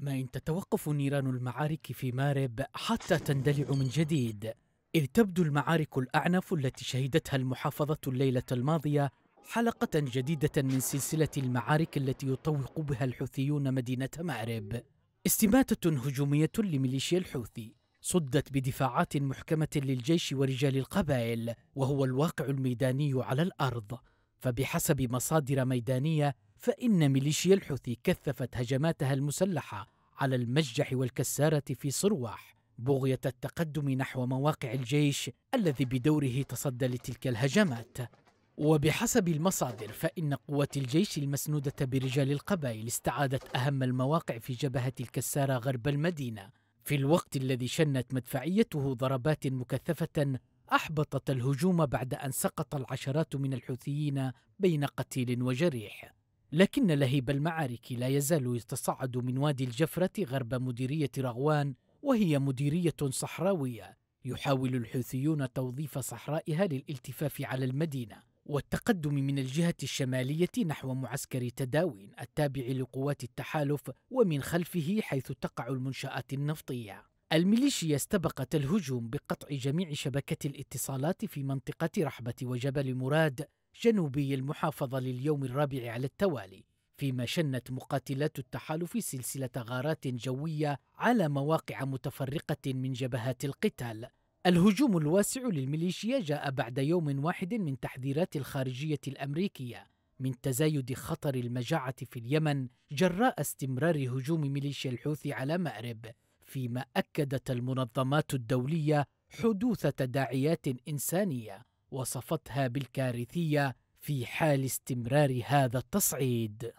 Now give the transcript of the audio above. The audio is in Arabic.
ما إن تتوقف نيران المعارك في مارب حتى تندلع من جديد إذ تبدو المعارك الأعنف التي شهدتها المحافظة الليلة الماضية حلقة جديدة من سلسلة المعارك التي يطوق بها الحوثيون مدينة مأرب استماتة هجومية لميليشيا الحوثي صدت بدفاعات محكمة للجيش ورجال القبائل وهو الواقع الميداني على الأرض فبحسب مصادر ميدانية فإن ميليشيا الحوثي كثفت هجماتها المسلحة على المجح والكسارة في صرواح بغية التقدم نحو مواقع الجيش الذي بدوره تصدى لتلك الهجمات وبحسب المصادر فإن قوات الجيش المسنودة برجال القبائل استعادت أهم المواقع في جبهة الكسارة غرب المدينة في الوقت الذي شنت مدفعيته ضربات مكثفة أحبطت الهجوم بعد أن سقط العشرات من الحوثيين بين قتيل وجريح لكن لهيب المعارك لا يزال يتصاعد من وادي الجفرة غرب مديرية رغوان وهي مديرية صحراوية يحاول الحوثيون توظيف صحرائها للالتفاف على المدينة والتقدم من الجهة الشمالية نحو معسكر تداوين التابع لقوات التحالف ومن خلفه حيث تقع المنشآت النفطية الميليشيا استبقت الهجوم بقطع جميع شبكة الاتصالات في منطقة رحبة وجبل مراد جنوبي المحافظة لليوم الرابع على التوالي فيما شنت مقاتلات التحالف سلسلة غارات جوية على مواقع متفرقة من جبهات القتال الهجوم الواسع للميليشيا جاء بعد يوم واحد من تحذيرات الخارجية الأمريكية من تزايد خطر المجاعة في اليمن جراء استمرار هجوم ميليشيا الحوثي على مأرب فيما أكدت المنظمات الدولية حدوث تداعيات إنسانية وصفتها بالكارثيه في حال استمرار هذا التصعيد